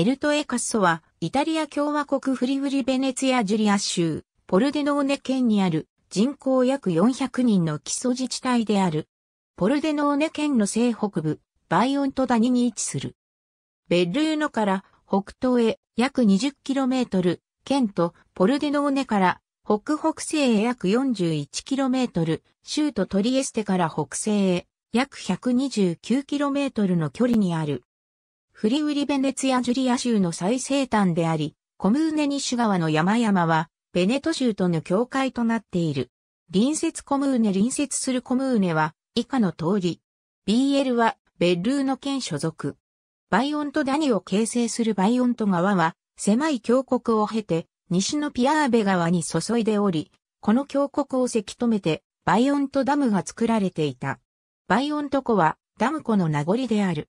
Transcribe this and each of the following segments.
エルトエカッソは、イタリア共和国フリフリベネツィアジュリア州、ポルデノーネ県にある人口約400人の基礎自治体である。ポルデノーネ県の西北部、バイオント谷に位置する。ベッルーノから北東へ約 20km、県とポルデノーネから北北西へ約 41km、州都トリエステから北西へ約 129km の距離にあるフリウリベネツィア・ジュリア州の最西端であり、コムーネニシュ川の山々は、ベネト州との境界となっている。隣接コムーネ隣接するコムーネは、以下の通り。BL は、ベッルーの県所属。バイオントダニを形成するバイオント川は、狭い峡谷を経て、西のピアーベ川に注いでおり、この峡谷をせき止めて、バイオントダムが作られていた。バイオント湖は、ダム湖の名残である。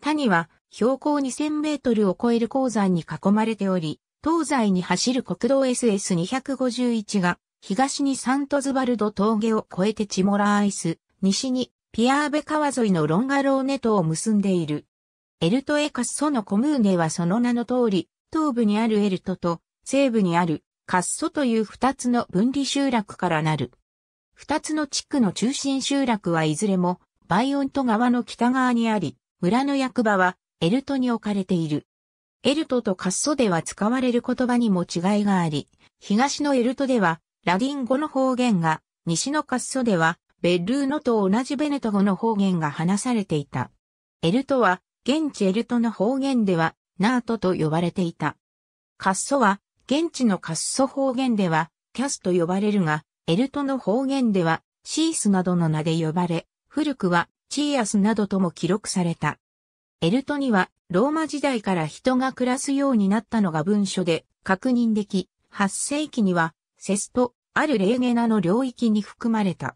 谷は標高2000メートルを超える鉱山に囲まれており、東西に走る国道 SS251 が、東にサントズバルド峠を越えてチモラアイス、西にピアーベ川沿いのロンガローネ島を結んでいる。エルトエカッソのコムーネはその名の通り、東部にあるエルトと西部にあるカッソという二つの分離集落からなる。二つの地区の中心集落はいずれもバイオント川の北側にあり、村の役場は、エルトに置かれている。エルトとカッソでは使われる言葉にも違いがあり、東のエルトでは、ラディン語の方言が、西のカッソでは、ベルーノと同じベネト語の方言が話されていた。エルトは、現地エルトの方言では、ナートと呼ばれていた。カッソは、現地のカッソ方言では、キャスと呼ばれるが、エルトの方言では、シースなどの名で呼ばれ、古くは、チーアスなどとも記録された。エルトにはローマ時代から人が暮らすようになったのが文書で確認でき、8世紀にはセスト、あるレーゲナの領域に含まれた。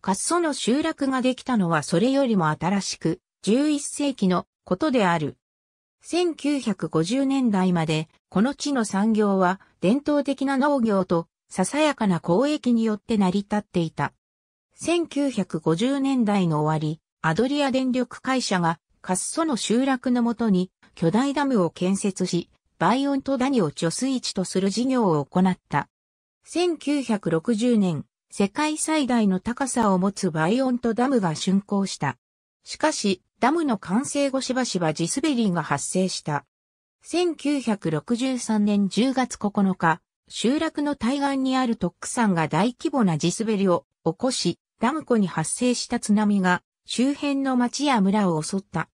カッソの集落ができたのはそれよりも新しく、11世紀のことである。1950年代まで、この地の産業は伝統的な農業とささやかな交易によって成り立っていた。1950年代の終わり、アドリア電力会社が滑走の集落のもとに巨大ダムを建設し、バイオンとダニを貯水池とする事業を行った。1960年、世界最大の高さを持つバイオンとダムが竣工した。しかし、ダムの完成後しばしば地滑りが発生した。1963年10月9日、集落の対岸にある特区山が大規模な地滑りを起こし、ダム湖に発生した津波が周辺の町や村を襲った。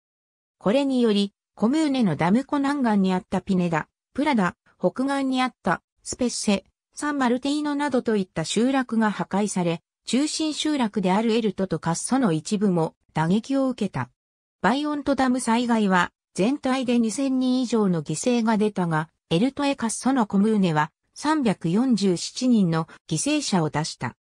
これにより、コムーネのダム湖南岸にあったピネダ、プラダ、北岸にあったスペッセ、サンマルティーノなどといった集落が破壊され、中心集落であるエルトとカッソの一部も打撃を受けた。バイオントダム災害は全体で2000人以上の犠牲が出たが、エルトエカッソのコムーネは347人の犠牲者を出した。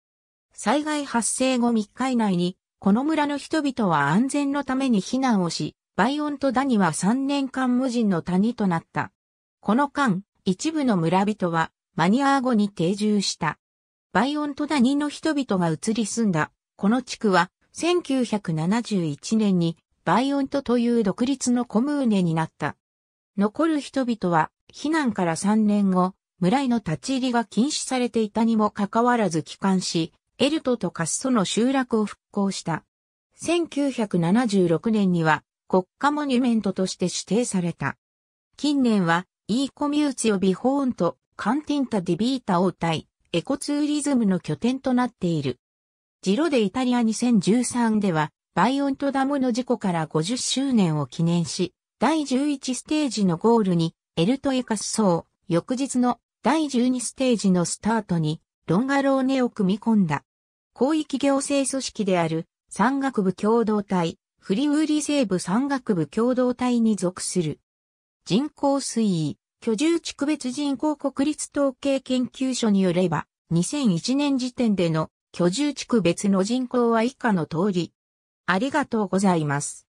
災害発生後3日以内にこの村の人々は安全のために避難をし、バイオンとダニは3年間無人の谷となった。この間、一部の村人はマニアーゴに定住した。バイオンとダニの人々が移り住んだ。この地区は1971年にバイオントという独立のコムーネになった。残る人々は避難から3年後、村への立ち入りが禁止されていたにもかかわらず帰還し、エルトとカッソの集落を復興した。1976年には国家モニュメントとして指定された。近年は、イーコミューツ予びホーンとカンティンタディビータを対、エコツーリズムの拠点となっている。ジロでイタリア2013では、バイオントダムの事故から50周年を記念し、第11ステージのゴールに、エルトエカッソを、翌日の第12ステージのスタートに、ロンガローネを組み込んだ。広域行政組織である山岳部共同体、フリウーリ西部山岳部共同体に属する。人口推移、居住地区別人口国立統計研究所によれば、2001年時点での居住地区別の人口は以下の通り。ありがとうございます。